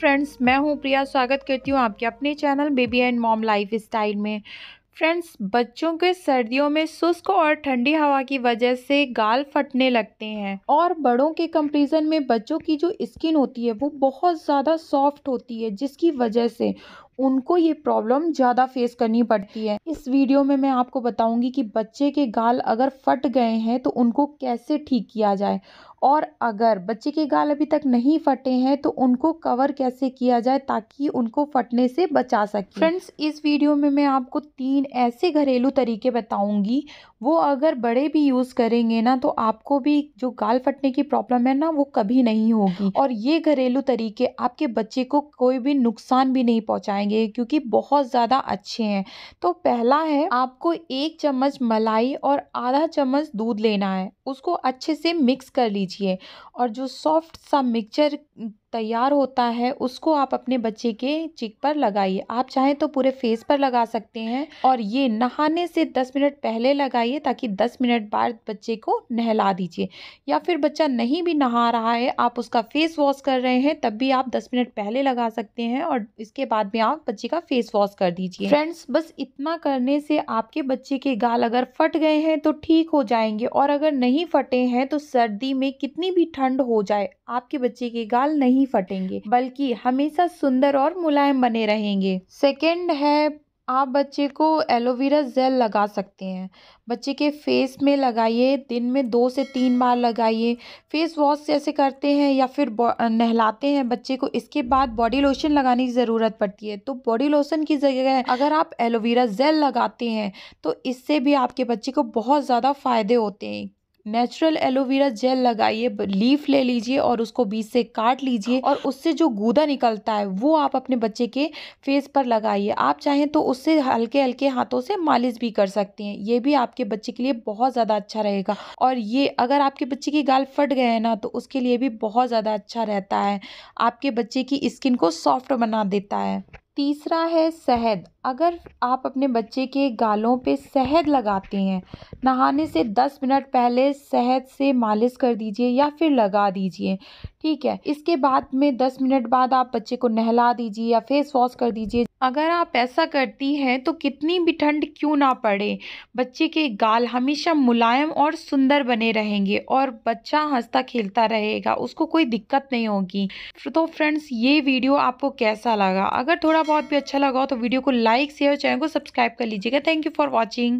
friends मैं हूं प्रिया स्वागत करती हूं आपके अपने channel baby and mom lifestyle में फ्रेंड्स बच्चों के सर्दियों में शुष्क और ठंडी हवा की वजह से गाल फटने लगते हैं और बड़ों के कंपेरिजन में बच्चों की जो स्किन होती है वो बहुत ज़्यादा सॉफ्ट होती है जिसकी वजह से उनको ये प्रॉब्लम ज़्यादा फेस करनी पड़ती है इस वीडियो में मैं आपको बताऊंगी कि बच्चे के गाल अगर फट गए हैं तो उनको कैसे ठीक किया जाए और अगर बच्चे के गाल अभी तक नहीं फटे हैं तो उनको कवर कैसे किया जाए ताकि उनको फटने से बचा सके फ्रेंड्स इस वीडियो में मैं आपको तीन ऐसे घरेलू तरीके बताऊंगी वो अगर बड़े भी यूज़ करेंगे ना तो आपको भी जो गाल फटने की प्रॉब्लम है ना वो कभी नहीं होगी और ये घरेलू तरीके आपके बच्चे को कोई भी नुकसान भी नहीं पहुँचाएंगे बनाएंगे क्योंकि बहुत ज़्यादा अच्छे हैं तो पहला है आपको एक चम्मच मलाई और आधा चम्मच दूध लेना है उसको अच्छे से मिक्स कर लीजिए और जो सॉफ्ट सा मिक्सचर तैयार होता है उसको आप अपने बच्चे के चिक पर लगाइए आप चाहें तो पूरे फेस पर लगा सकते हैं और ये नहाने से दस मिनट पहले लगाइए ताकि दस मिनट बाद बच्चे को नहला दीजिए या फिर बच्चा नहीं भी नहा रहा है आप उसका फेस वॉश कर रहे हैं तब भी आप दस मिनट पहले लगा सकते हैं और इसके बाद में आप बच्चे का फेस वॉश कर दीजिए फ्रेंड्स बस इतना करने से आपके बच्चे के गाल अगर फट गए हैं तो ठीक हो जाएंगे और अगर नहीं फटे हैं तो सर्दी में कितनी भी ठंड हो जाए आपके बच्चे के गाल नहीं नहीं फटेंगे बल्कि हमेशा सुंदर और मुलायम बने रहेंगे सेकेंड है आप बच्चे को एलोवेरा जेल लगा सकते हैं बच्चे के फेस में लगाइए दिन में दो से तीन बार लगाइए फेस वॉश जैसे करते हैं या फिर नहलाते हैं बच्चे को इसके बाद बॉडी लोशन लगाने की ज़रूरत पड़ती है तो बॉडी लोशन की जगह अगर आप एलोवेरा जेल लगाते हैं तो इससे भी आपके बच्चे को बहुत ज़्यादा फ़ायदे होते हैं नेचुरल एलोवेरा जेल लगाइए लीफ ले लीजिए और उसको बीच से काट लीजिए और उससे जो गूदा निकलता है वो आप अपने बच्चे के फेस पर लगाइए आप चाहें तो उससे हल्के हल्के हाथों से मालिश भी कर सकते हैं ये भी आपके बच्चे के लिए बहुत ज़्यादा अच्छा रहेगा और ये अगर आपके बच्चे की गाल फट गए हैं ना तो उसके लिए भी बहुत ज़्यादा अच्छा रहता है आपके बच्चे की स्किन को सॉफ्ट बना देता है तीसरा है शहद अगर आप अपने बच्चे के गालों पे शहद लगाते हैं नहाने से दस मिनट पहले शहद से मालिश कर दीजिए या फिर लगा दीजिए ठीक है इसके बाद में दस मिनट बाद आप बच्चे को नहला दीजिए या फेस वॉश कर दीजिए अगर आप ऐसा करती हैं तो कितनी भी ठंड क्यों ना पड़े बच्चे के गाल हमेशा मुलायम और सुंदर बने रहेंगे और बच्चा हंसता खेलता रहेगा उसको कोई दिक्कत नहीं होगी तो फ्रेंड्स ये वीडियो आपको कैसा लगा अगर थोड़ा बहुत भी अच्छा लगा हो तो वीडियो को लाइक लाइक शेयर चैनल को सब्सक्राइब कर लीजिएगा थैंक यू फॉर वॉचिंग